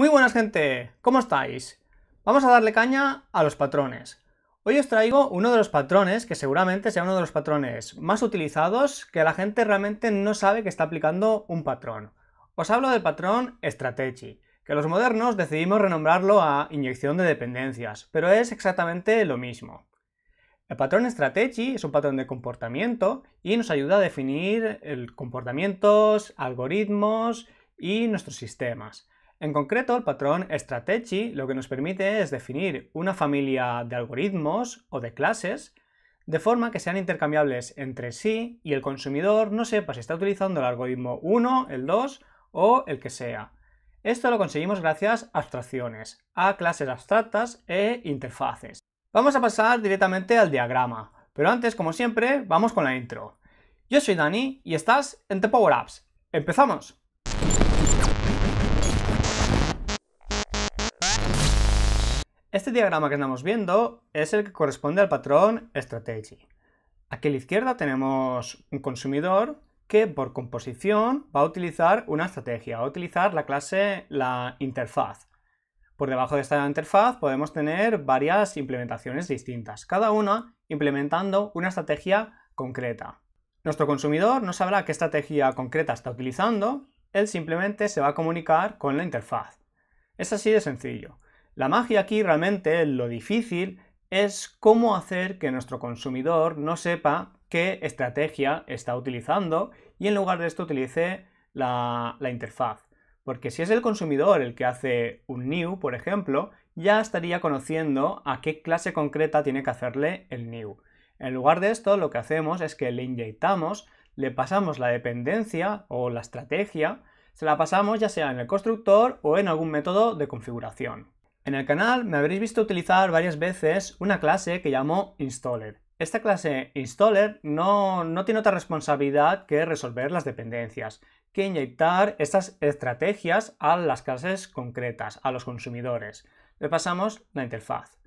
Muy buenas gente, ¿cómo estáis? Vamos a darle caña a los patrones. Hoy os traigo uno de los patrones que seguramente sea uno de los patrones más utilizados que la gente realmente no sabe que está aplicando un patrón. Os hablo del patrón Strategy, que los modernos decidimos renombrarlo a inyección de dependencias, pero es exactamente lo mismo. El patrón Strategy es un patrón de comportamiento y nos ayuda a definir el comportamientos, algoritmos y nuestros sistemas. En concreto, el patrón Strategy lo que nos permite es definir una familia de algoritmos o de clases de forma que sean intercambiables entre sí y el consumidor no sepa si está utilizando el algoritmo 1, el 2 o el que sea. Esto lo conseguimos gracias a abstracciones, a clases abstractas e interfaces. Vamos a pasar directamente al diagrama, pero antes, como siempre, vamos con la intro. Yo soy Dani y estás en The Power Apps. ¡Empezamos! Este diagrama que estamos viendo es el que corresponde al patrón Strategy. Aquí a la izquierda tenemos un consumidor que por composición va a utilizar una estrategia, va a utilizar la clase la interfaz. Por debajo de esta interfaz podemos tener varias implementaciones distintas, cada una implementando una estrategia concreta. Nuestro consumidor no sabrá qué estrategia concreta está utilizando, él simplemente se va a comunicar con la interfaz. Es así de sencillo. La magia aquí realmente, lo difícil, es cómo hacer que nuestro consumidor no sepa qué estrategia está utilizando y en lugar de esto utilice la, interfaz. Porque si es el consumidor el que hace un new, por ejemplo, ya estaría conociendo a qué clase concreta tiene que hacerle el new. En lugar de esto, lo que hacemos es que le inyectamos, le pasamos la dependencia o la estrategia, se la pasamos ya sea en el constructor o en algún método de configuración. En el canal me habréis visto utilizar varias veces una clase que llamo installer. Esta clase installer no, no tiene otra responsabilidad que resolver las dependencias, que inyectar estas estrategias a las clases concretas, a los consumidores. Le pasamos la interfaz.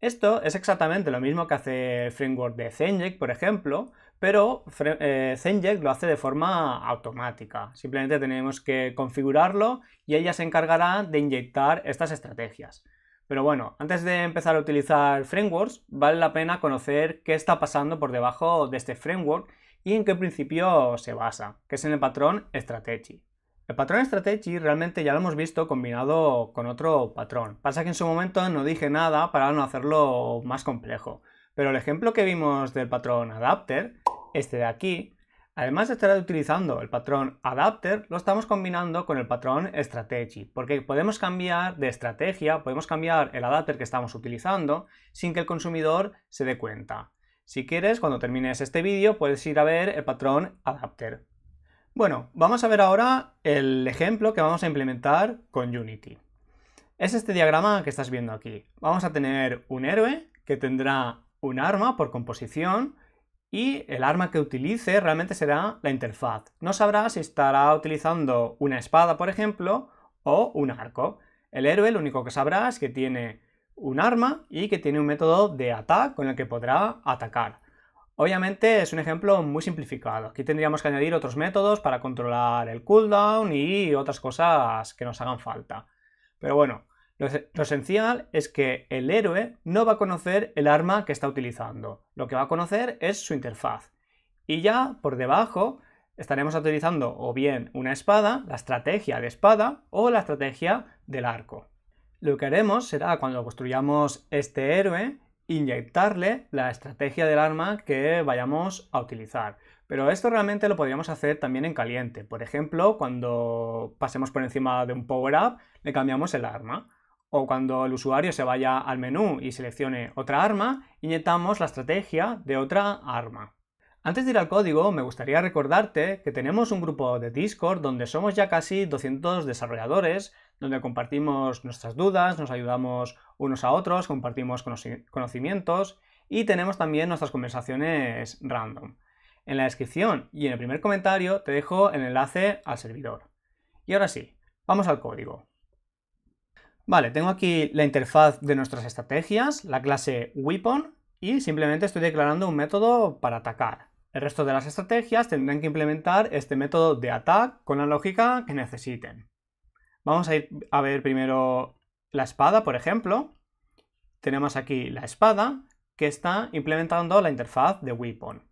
Esto es exactamente lo mismo que hace el framework de Zenject, por ejemplo, pero eh, Zenject lo hace de forma automática. Simplemente tenemos que configurarlo y ella se encargará de inyectar estas estrategias. Pero bueno, antes de empezar a utilizar frameworks, vale la pena conocer qué está pasando por debajo de este framework y en qué principio se basa, que es en el patrón Strategy. El patrón Strategy realmente ya lo hemos visto combinado con otro patrón. Pasa que en su momento no dije nada para no hacerlo más complejo. Pero el ejemplo que vimos del patrón Adapter, este de aquí, además de estar utilizando el patrón Adapter, lo estamos combinando con el patrón Strategy, porque podemos cambiar de estrategia, podemos cambiar el adapter que estamos utilizando sin que el consumidor se dé cuenta. Si quieres, cuando termines este vídeo, puedes ir a ver el patrón Adapter. Bueno, vamos a ver ahora el ejemplo que vamos a implementar con Unity. Es este diagrama que estás viendo aquí. Vamos a tener un héroe que tendrá un arma por composición y el arma que utilice realmente será la interfaz. No sabrá si estará utilizando una espada, por ejemplo, o un arco. El héroe lo único que sabrá es que tiene un arma y que tiene un método de ataque con el que podrá atacar. Obviamente es un ejemplo muy simplificado. Aquí tendríamos que añadir otros métodos para controlar el cooldown y otras cosas que nos hagan falta. Pero bueno, lo, esencial es que el héroe no va a conocer el arma que está utilizando. Lo que va a conocer es su interfaz. Y ya por debajo estaremos utilizando o bien una espada, la estrategia de espada o la estrategia del arco. Lo que haremos será cuando construyamos este héroe, inyectarle la estrategia del arma que vayamos a utilizar. Pero esto realmente lo podríamos hacer también en caliente. Por ejemplo, cuando pasemos por encima de un power-up, le cambiamos el arma. O cuando el usuario se vaya al menú y seleccione otra arma, inyectamos la estrategia de otra arma. Antes de ir al código, me gustaría recordarte que tenemos un grupo de Discord donde somos ya casi 200 desarrolladores donde compartimos nuestras dudas, nos ayudamos unos a otros, compartimos conocimientos y tenemos también nuestras conversaciones random. En la descripción y en el primer comentario te dejo el enlace al servidor. Y ahora sí, vamos al código. Vale, tengo aquí la interfaz de nuestras estrategias, la clase weapon, y simplemente estoy declarando un método para atacar. El resto de las estrategias tendrán que implementar este método de ataque con la lógica que necesiten. Vamos a ir a ver primero la espada, por ejemplo. Tenemos aquí la espada que está implementando la interfaz de Weapon.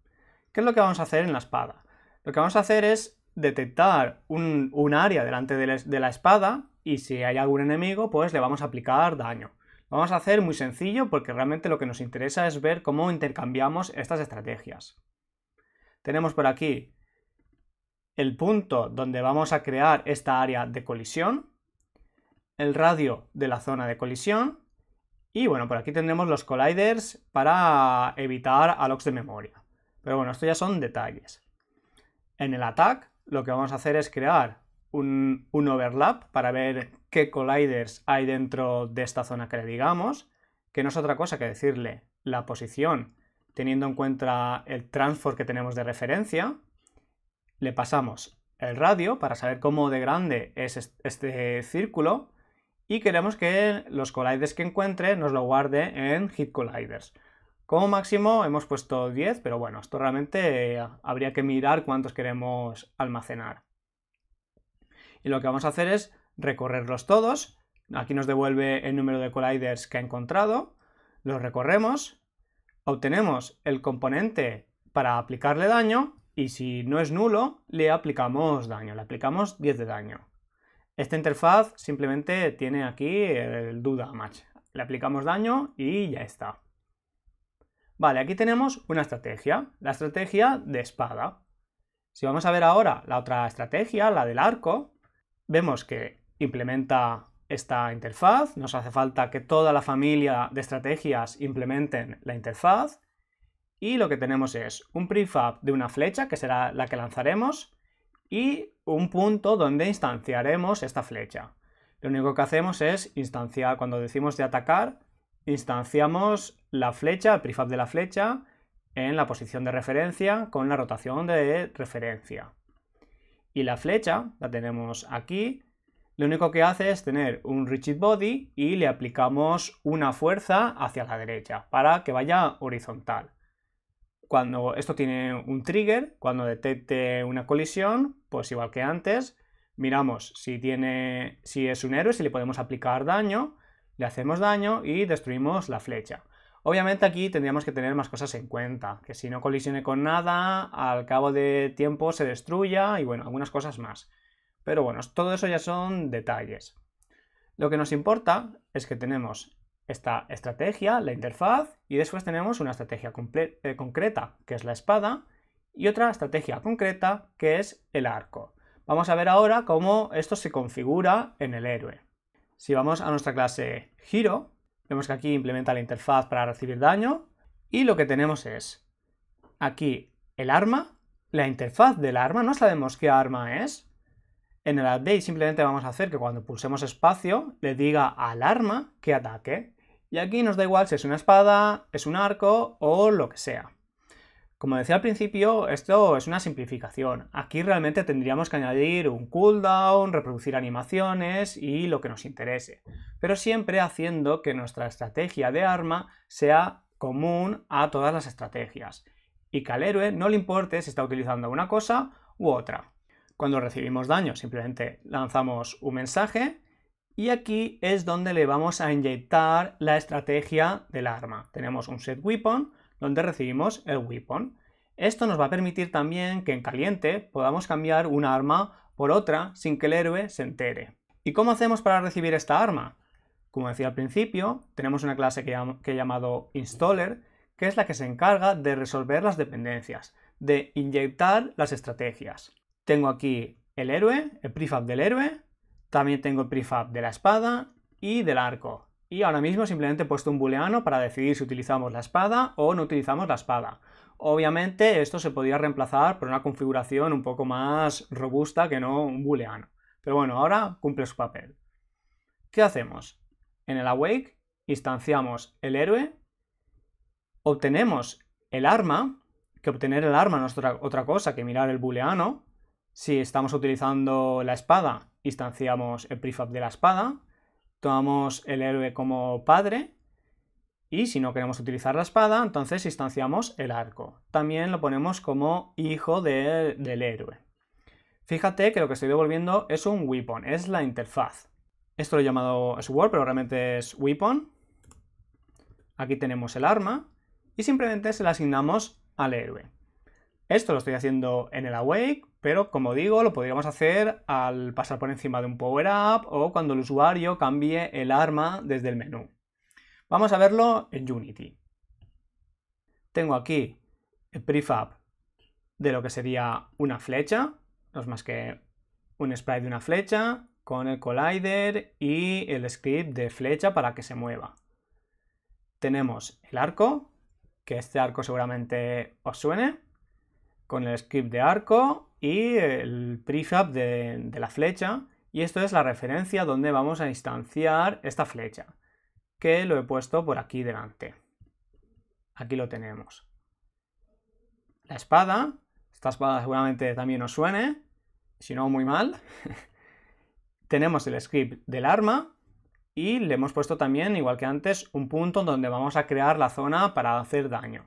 ¿Qué es lo que vamos a hacer en la espada? Lo que vamos a hacer es detectar un, área delante de la, espada y si hay algún enemigo, pues le vamos a aplicar daño. Lo vamos a hacer muy sencillo porque realmente lo que nos interesa es ver cómo intercambiamos estas estrategias. Tenemos por aquí el punto donde vamos a crear esta área de colisión, el radio de la zona de colisión y bueno, por aquí tendremos los colliders para evitar alocs de memoria. Pero bueno, esto ya son detalles. En el attack lo que vamos a hacer es crear un, overlap para ver qué colliders hay dentro de esta zona que le digamos, que no es otra cosa que decirle la posición teniendo en cuenta el transfer que tenemos de referencia, le pasamos el radio para saber cómo de grande es este círculo y queremos que los colliders que encuentre nos lo guarde en hit colliders. Como máximo hemos puesto 10, pero bueno, esto realmente eh, habría que mirar cuántos queremos almacenar. Y lo que vamos a hacer es recorrerlos todos. Aquí nos devuelve el número de colliders que ha encontrado. Los recorremos, obtenemos el componente para aplicarle daño y si no es nulo, le aplicamos daño, le aplicamos 10 de daño. Esta interfaz simplemente tiene aquí el duda match. Le aplicamos daño y ya está. Vale, aquí tenemos una estrategia, la estrategia de espada. Si vamos a ver ahora la otra estrategia, la del arco, vemos que implementa esta interfaz, nos hace falta que toda la familia de estrategias implementen la interfaz, y lo que tenemos es un prefab de una flecha, que será la que lanzaremos, y un punto donde instanciaremos esta flecha. Lo único que hacemos es instanciar, cuando decimos de atacar, instanciamos la flecha, el prefab de la flecha, en la posición de referencia con la rotación de referencia. Y la flecha la tenemos aquí. Lo único que hace es tener un rigid body y le aplicamos una fuerza hacia la derecha para que vaya horizontal. Cuando esto tiene un trigger, cuando detecte una colisión, pues igual que antes, miramos si tiene, si es un héroe, si le podemos aplicar daño, le hacemos daño y destruimos la flecha. Obviamente aquí tendríamos que tener más cosas en cuenta, que si no colisione con nada, al cabo de tiempo se destruya y bueno, algunas cosas más. Pero bueno, todo eso ya son detalles. Lo que nos importa es que tenemos esta estrategia, la interfaz, y después tenemos una estrategia eh, concreta, que es la espada, y otra estrategia concreta, que es el arco. Vamos a ver ahora cómo esto se configura en el héroe. Si vamos a nuestra clase giro, vemos que aquí implementa la interfaz para recibir daño, y lo que tenemos es aquí el arma, la interfaz del arma, no sabemos qué arma es. En el update simplemente vamos a hacer que cuando pulsemos espacio le diga al arma que ataque. Y aquí nos da igual si es una espada, es un arco o lo que sea. Como decía al principio, esto es una simplificación. Aquí realmente tendríamos que añadir un cooldown, reproducir animaciones y lo que nos interese. Pero siempre haciendo que nuestra estrategia de arma sea común a todas las estrategias. Y que al héroe no le importe si está utilizando una cosa u otra. Cuando recibimos daño simplemente lanzamos un mensaje y aquí es donde le vamos a inyectar la estrategia del arma. Tenemos un set weapon donde recibimos el weapon. Esto nos va a permitir también que en caliente podamos cambiar un arma por otra sin que el héroe se entere. ¿Y cómo hacemos para recibir esta arma? Como decía al principio, tenemos una clase que, he llamado installer, que es la que se encarga de resolver las dependencias, de inyectar las estrategias. Tengo aquí el héroe, el prefab del héroe, también tengo el prefab de la espada y del arco. Y ahora mismo simplemente he puesto un booleano para decidir si utilizamos la espada o no utilizamos la espada. Obviamente esto se podría reemplazar por una configuración un poco más robusta que no un booleano. Pero bueno, ahora cumple su papel. ¿Qué hacemos? En el awake instanciamos el héroe, obtenemos el arma, que obtener el arma no es otra, cosa que mirar el booleano, si estamos utilizando la espada, instanciamos el prefab de la espada, tomamos el héroe como padre, y si no queremos utilizar la espada, entonces instanciamos el arco. También lo ponemos como hijo del héroe. Fíjate que lo que estoy devolviendo es un weapon, es la interfaz. Esto lo he llamado sword, pero realmente es weapon. Aquí tenemos el arma y simplemente se la asignamos al héroe. Esto lo estoy haciendo en el awake, pero como digo, lo podríamos hacer al pasar por encima de un power up o cuando el usuario cambie el arma desde el menú. Vamos a verlo en Unity. Tengo aquí el prefab de lo que sería una flecha, no es más que un sprite de una flecha con el collider y el script de flecha para que se mueva. Tenemos el arco, que este arco seguramente os suene, con el script de arco y el prefab de, la flecha. Y esto es la referencia donde vamos a instanciar esta flecha, que lo he puesto por aquí delante. Aquí lo tenemos. La espada, esta espada seguramente también os suene, si no muy mal. tenemos el script del arma y le hemos puesto también, igual que antes, un punto donde vamos a crear la zona para hacer daño.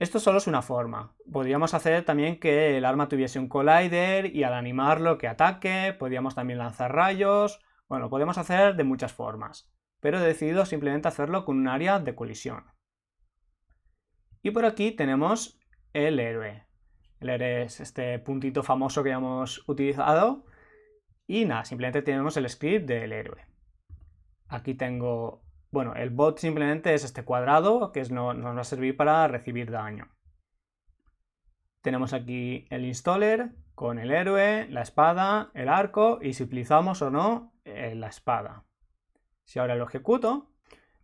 Esto solo es una forma. Podríamos hacer también que el arma tuviese un collider y al animarlo que ataque, podríamos también lanzar rayos, bueno, lo podemos hacer de muchas formas, pero he decidido simplemente hacerlo con un área de colisión. Y por aquí tenemos el héroe. El héroe es este puntito famoso que hemos utilizado. Y nada, simplemente tenemos el script del héroe. Aquí tengo bueno, el bot simplemente es este cuadrado que no, nos va a servir para recibir daño. Tenemos aquí el installer con el héroe, la espada, el arco y si utilizamos o no eh, la espada. Si ahora lo ejecuto,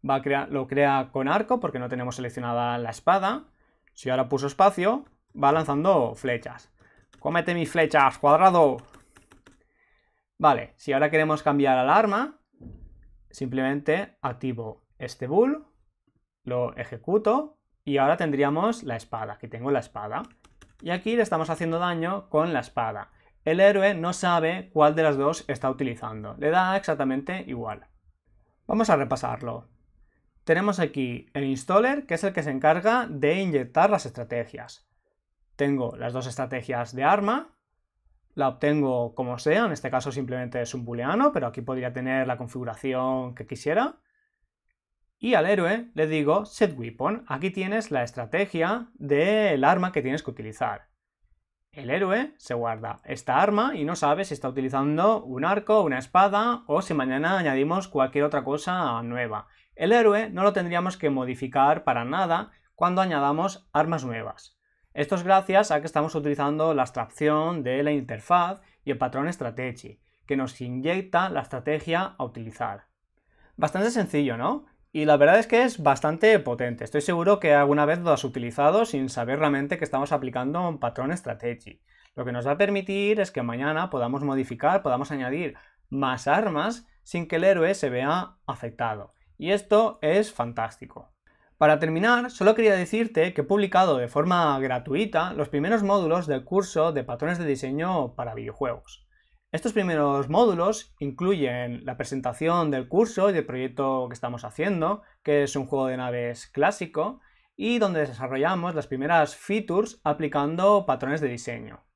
va lo crea con arco porque no tenemos seleccionada la espada. Si ahora puso espacio, va lanzando flechas. ¡Cómete mis flechas, cuadrado! Vale, si ahora queremos cambiar al arma, simplemente activo este bull, lo ejecuto y ahora tendríamos la espada. Aquí tengo la espada. Y aquí le estamos haciendo daño con la espada. El héroe no sabe cuál de las dos está utilizando. Le da exactamente igual. Vamos a repasarlo. Tenemos aquí el installer, que es el que se encarga de inyectar las estrategias. Tengo las dos estrategias de arma, la obtengo como sea, en este caso simplemente es un booleano, pero aquí podría tener la configuración que quisiera. Y al héroe le digo set weapon, aquí tienes la estrategia del arma que tienes que utilizar. El héroe se guarda esta arma y no sabe si está utilizando un arco, una espada o si mañana añadimos cualquier otra cosa nueva. El héroe no lo tendríamos que modificar para nada cuando añadamos armas nuevas. Esto es gracias a que estamos utilizando la abstracción de la interfaz y el patrón Strategy, que nos inyecta la estrategia a utilizar. Bastante sencillo, ¿no? Y la verdad es que es bastante potente. Estoy seguro que alguna vez lo has utilizado sin saber realmente que estamos aplicando un patrón Strategy. Lo que nos va a permitir es que mañana podamos modificar, podamos añadir más armas sin que el héroe se vea afectado. Y esto es fantástico. Para terminar, solo quería decirte que he publicado de forma gratuita los primeros módulos del curso de patrones de diseño para videojuegos. Estos primeros módulos incluyen la presentación del curso y del proyecto que estamos haciendo, que es un juego de naves clásico, y donde desarrollamos las primeras features aplicando patrones de diseño.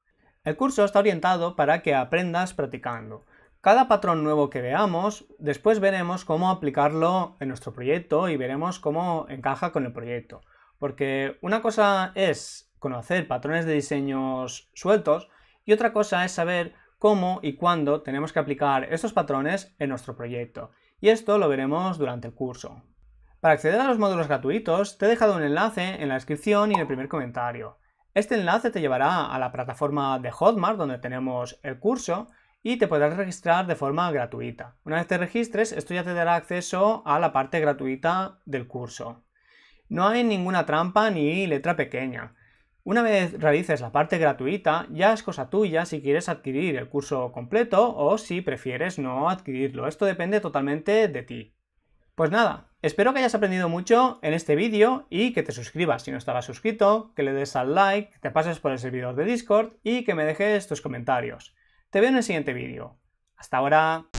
El curso está orientado para que aprendas practicando, cada patrón nuevo que veamos, después veremos cómo aplicarlo en nuestro proyecto y veremos cómo encaja con el proyecto. Porque una cosa es conocer patrones de diseños sueltos y otra cosa es saber cómo y cuándo tenemos que aplicar estos patrones en nuestro proyecto. Y esto lo veremos durante el curso. Para acceder a los módulos gratuitos, te he dejado un enlace en la descripción y en el primer comentario. Este enlace te llevará a la plataforma de Hotmart donde tenemos el curso y te podrás registrar de forma gratuita. Una vez te registres, esto ya te dará acceso a la parte gratuita del curso. No hay ninguna trampa ni letra pequeña. Una vez realices la parte gratuita, ya es cosa tuya si quieres adquirir el curso completo o si prefieres no adquirirlo. Esto depende totalmente de ti. Pues nada, espero que hayas aprendido mucho en este vídeo y que te suscribas si no estabas suscrito, que le des al like, que te pases por el servidor de Discord y que me dejes tus comentarios. Te veo en el siguiente vídeo. Hasta ahora.